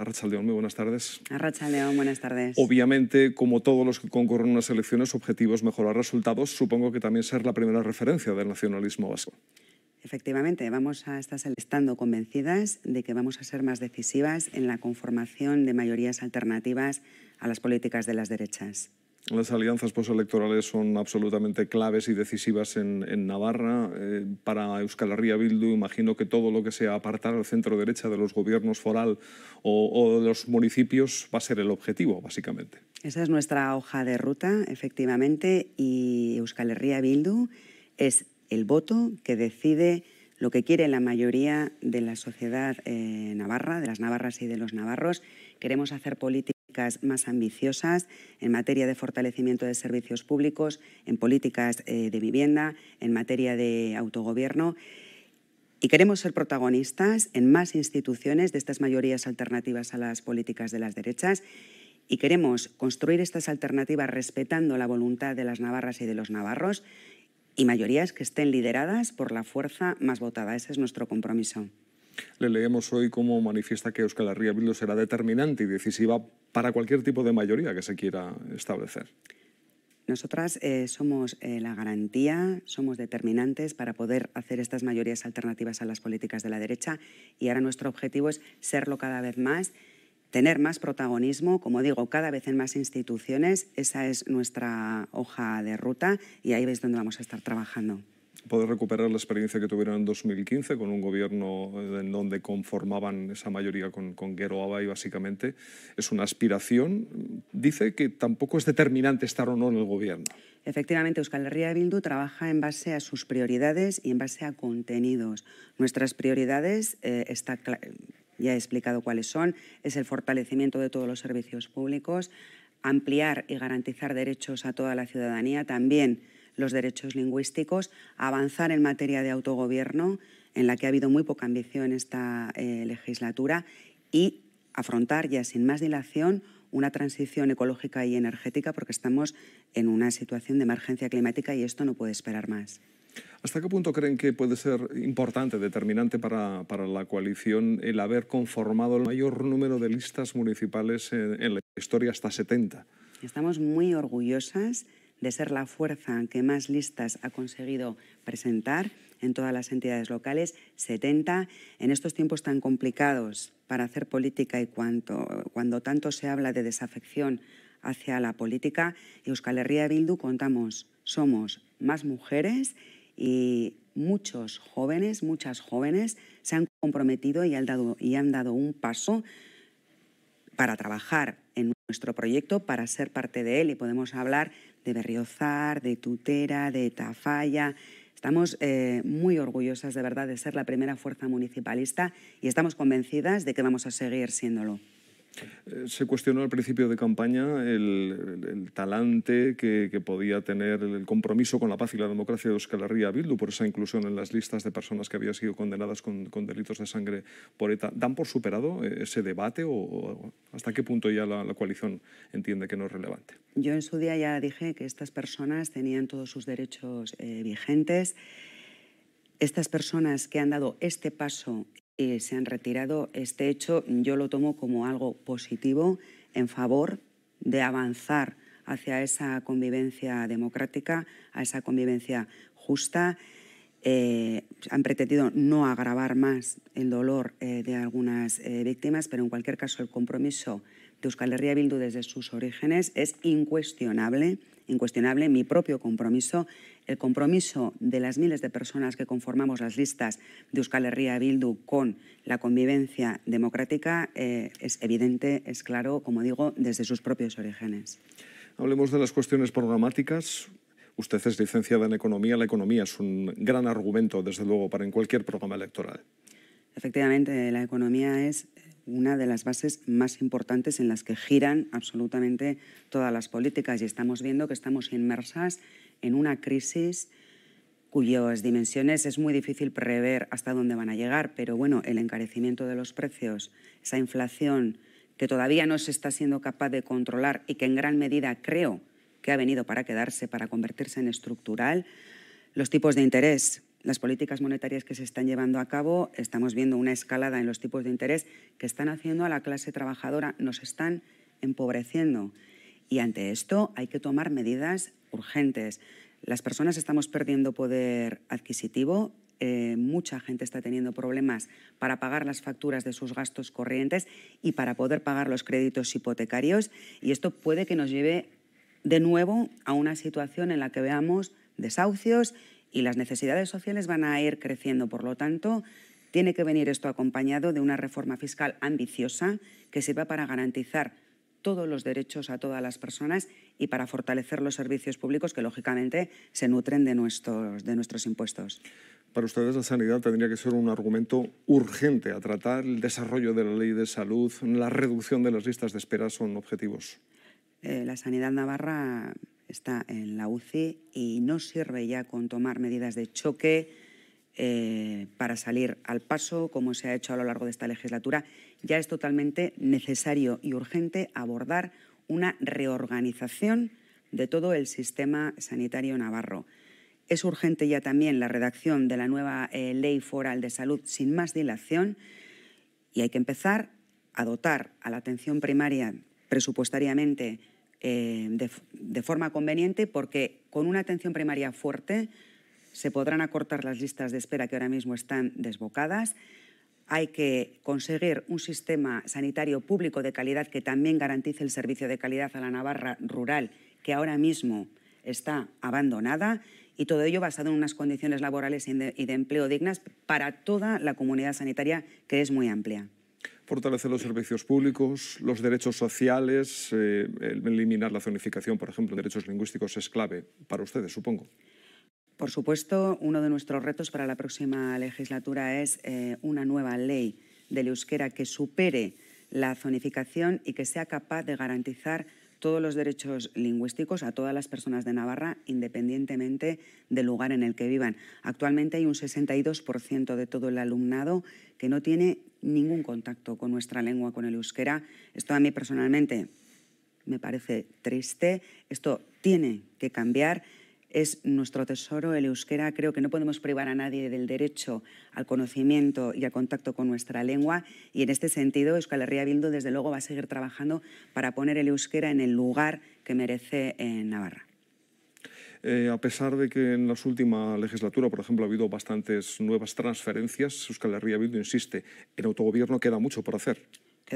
Arrachaldeón, muy buenas tardes. Arrachaldeón, buenas tardes. Obviamente, como todos los que concurren a unas elecciones, objetivos es mejorar resultados, supongo que también ser la primera referencia del nacionalismo vasco. Efectivamente, vamos a estar estando convencidas de que vamos a ser más decisivas en la conformación de mayorías alternativas a las políticas de las derechas. Las alianzas postelectorales son absolutamente claves y decisivas en, Navarra. Eh, para Euskal Herria Bildu, imagino que todo lo que sea apartar al centro-derecha de los gobiernos foral o, de los municipios va a ser el objetivo, básicamente. Esa es nuestra hoja de ruta, efectivamente, y Euskal Herria Bildu es el voto que decide lo que quiere la mayoría de la sociedad eh, navarra, de las navarras y de los navarros. Queremos hacer política más ambiciosas en materia de fortalecimiento de servicios públicos, en políticas eh, de vivienda, en materia de autogobierno. Y queremos ser protagonistas en más instituciones de estas mayorías alternativas a las políticas de las derechas y queremos construir estas alternativas respetando la voluntad de las navarras y de los navarros y mayorías que estén lideradas por la fuerza más votada. Ese es nuestro compromiso. Le leemos hoy cómo manifiesta que Euskal Herria será determinante y decisiva para cualquier tipo de mayoría que se quiera establecer. Nosotras eh, somos eh, la garantía, somos determinantes para poder hacer estas mayorías alternativas a las políticas de la derecha y ahora nuestro objetivo es serlo cada vez más, tener más protagonismo, como digo, cada vez en más instituciones. Esa es nuestra hoja de ruta y ahí veis dónde vamos a estar trabajando poder recuperar la experiencia que tuvieron en 2015 con un gobierno eh, en donde conformaban esa mayoría con, con Gero Abay, básicamente, es una aspiración. Dice que tampoco es determinante estar o no en el gobierno. Efectivamente, Euskal Herria Bildu trabaja en base a sus prioridades y en base a contenidos. Nuestras prioridades, eh, está ya he explicado cuáles son, es el fortalecimiento de todos los servicios públicos, ampliar y garantizar derechos a toda la ciudadanía, también los derechos lingüísticos, avanzar en materia de autogobierno, en la que ha habido muy poca ambición en esta eh, legislatura, y afrontar ya sin más dilación una transición ecológica y energética, porque estamos en una situación de emergencia climática y esto no puede esperar más. ¿Hasta qué punto creen que puede ser importante, determinante para, para la coalición el haber conformado el mayor número de listas municipales en la historia, hasta 70? Estamos muy orgullosas de ser la fuerza que más listas ha conseguido presentar en todas las entidades locales, 70. En estos tiempos tan complicados para hacer política y cuanto, cuando tanto se habla de desafección hacia la política, Euskal Herria Bildu contamos, somos más mujeres y muchos jóvenes, muchas jóvenes se han comprometido y han dado, y han dado un paso para trabajar en nuestro proyecto, para ser parte de él y podemos hablar de Berriozar, de Tutera, de Tafalla. Estamos eh, muy orgullosas de verdad de ser la primera fuerza municipalista y estamos convencidas de que vamos a seguir siéndolo. Eh, se cuestionó al principio de campaña el, talante que, podía tener el compromiso con la paz y la democracia de Euskal Herria Bildu por esa inclusión en las listas de personas que habían sido condenadas con, delitos de sangre por ETA. ¿Dan por superado eh, ese debate o, hasta qué punto ya la, coalición entiende que no es relevante? Yo en su día ya dije que estas personas tenían todos sus derechos eh, vigentes. Estas personas que han dado este paso y eh, se han retirado. Este hecho yo lo tomo como algo positivo en favor de avanzar hacia esa convivencia democrática, a esa convivencia justa. Eh, han pretendido no agravar más el dolor eh, de algunas víctimas, pero en cualquier caso el compromiso de Euskal Herria Bildu desde sus orígenes es incuestionable, incuestionable mi propio compromiso, el compromiso de las miles de personas que conformamos las listas de Euskal Herria Bildu con la convivencia democrática eh, es evidente, es claro, como digo, desde sus propios orígenes. Hablemos de las cuestiones programáticas. Usted es licenciada en economía. La economía es un gran argumento, desde luego, para en cualquier programa electoral. Efectivamente, la economía es una de las bases más importantes en las que giran absolutamente todas las políticas y estamos viendo que estamos inmersas en una crisis cuyas dimensiones es muy difícil prever hasta dónde van a llegar, pero bueno, el encarecimiento de los precios, esa inflación que todavía no se está siendo capaz de controlar y que en gran medida creo que ha venido para quedarse, para convertirse en estructural, los tipos de interés las políticas monetarias que se están llevando a cabo, estamos viendo una escalada en los tipos de interés que están haciendo a la clase trabajadora, nos están empobreciendo. Y ante esto hay que tomar medidas urgentes. Las personas estamos perdiendo poder adquisitivo, eh, mucha gente está teniendo problemas para pagar las facturas de sus gastos corrientes y para poder pagar los créditos hipotecarios y esto puede que nos lleve de nuevo a una situación en la que veamos desahucios y las necesidades sociales van a ir creciendo. Por lo tanto, tiene que venir esto acompañado de una reforma fiscal ambiciosa que sirva para garantizar todos los derechos a todas las personas y para fortalecer los servicios públicos que, lógicamente, se nutren de nuestros, de nuestros impuestos. Para ustedes la sanidad tendría que ser un argumento urgente a tratar. El desarrollo de la ley de salud, la reducción de las listas de espera son objetivos. Eh, la sanidad navarra está en la UCI y no sirve ya con tomar medidas de choque eh, para salir al paso, como se ha hecho a lo largo de esta legislatura. Ya es totalmente necesario y urgente abordar una reorganización de todo el sistema sanitario navarro. Es urgente ya también la redacción de la nueva eh, Ley Foral de Salud sin más dilación y hay que empezar a dotar a la atención primaria presupuestariamente eh, de forma conveniente porque con una atención primaria fuerte se podrán acortar las listas de espera que ahora mismo están desbocadas. Hay que conseguir un sistema sanitario público de calidad que también garantice el servicio de calidad a la Navarra rural, que ahora mismo está abandonada, y todo ello basado en unas condiciones laborales y de empleo dignas para toda la comunidad sanitaria, que es muy amplia fortalecer los servicios públicos, los derechos sociales, eh, eliminar la zonificación, por ejemplo, derechos lingüísticos es clave para ustedes, supongo. Por supuesto, uno de nuestros retos para la próxima legislatura es eh, una nueva ley del euskera que supere la zonificación y que sea capaz de garantizar todos los derechos lingüísticos a todas las personas de Navarra, independientemente del lugar en el que vivan. Actualmente hay un 62% de todo el alumnado que no tiene ningún contacto con nuestra lengua, con el euskera. Esto a mí personalmente me parece triste. Esto tiene que cambiar es nuestro tesoro, el euskera. Creo que no podemos privar a nadie del derecho al conocimiento y al contacto con nuestra lengua. Y en este sentido, Euskal Herria Bildu, desde luego, va a seguir trabajando para poner el euskera en el lugar que merece en Navarra. Eh, a pesar de que en la última legislatura, por ejemplo, ha habido bastantes nuevas transferencias, Euskal Herria Bildu insiste, en autogobierno queda mucho por hacer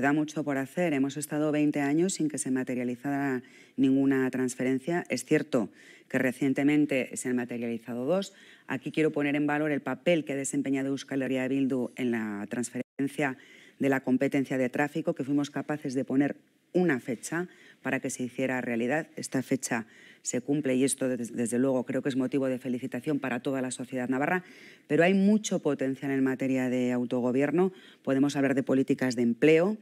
da mucho por hacer. Hemos estado 20 años sin que se materializara ninguna transferencia. Es cierto que recientemente se han materializado dos. Aquí quiero poner en valor el papel que ha desempeñado Euskal Herria Bildu en la transferencia de la competencia de tráfico, que fuimos capaces de poner una fecha para que se hiciera realidad. Esta fecha se cumple y esto desde luego creo que es motivo de felicitación para toda la sociedad navarra, pero hay mucho potencial en materia de autogobierno. Podemos hablar de políticas de empleo,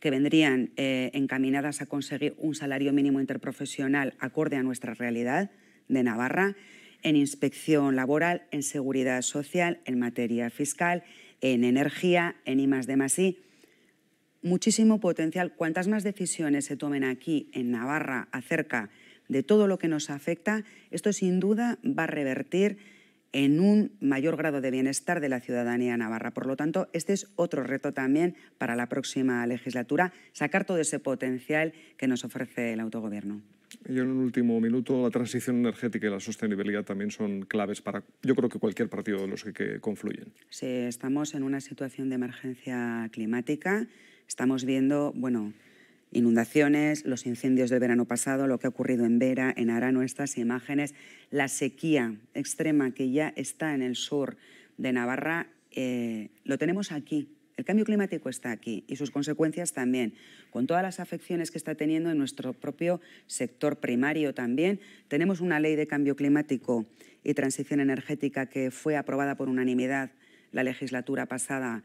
que vendrían eh, encaminadas a conseguir un salario mínimo interprofesional acorde a nuestra realidad de Navarra, en inspección laboral, en seguridad social, en materia fiscal, en energía, en I, I. Muchísimo potencial. Cuantas más decisiones se tomen aquí en Navarra acerca de de todo lo que nos afecta, esto sin duda va a revertir en un mayor grado de bienestar de la ciudadanía navarra. Por lo tanto, este es otro reto también para la próxima legislatura, sacar todo ese potencial que nos ofrece el autogobierno. Y en un último minuto, la transición energética y la sostenibilidad también son claves para, yo creo que cualquier partido de los que, confluyen. Sí, estamos en una situación de emergencia climática, estamos viendo, bueno, inundaciones, los incendios del verano pasado, lo que ha ocurrido en Vera, en Arano, estas imágenes, la sequía extrema que ya está en el sur de Navarra, eh, lo tenemos aquí. El cambio climático está aquí y sus consecuencias también, con todas las afecciones que está teniendo en nuestro propio sector primario también. Tenemos una ley de cambio climático y transición energética que fue aprobada por unanimidad la legislatura pasada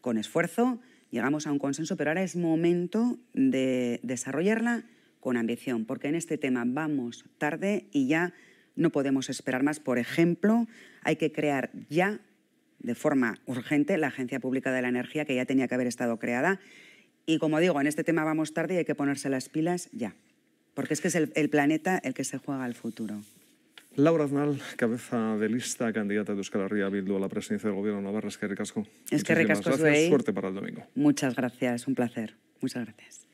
con esfuerzo llegamos a un consenso, pero ahora es momento de desarrollarla con ambición, porque en este tema vamos tarde y ya no podemos esperar más. Por ejemplo, hay que crear ya de forma urgente la Agencia Pública de la Energía, que ya tenía que haber estado creada. Y como digo, en este tema vamos tarde y hay que ponerse las pilas ya, porque es que es el, planeta el que se juega al futuro. Laura Aznal, cabeza de lista, candidata de Euskal Herria Bildu a la presidencia del gobierno de Navarra, es que ricasco. Es Suerte para el domingo. Muchas gracias, un placer. Muchas gracias.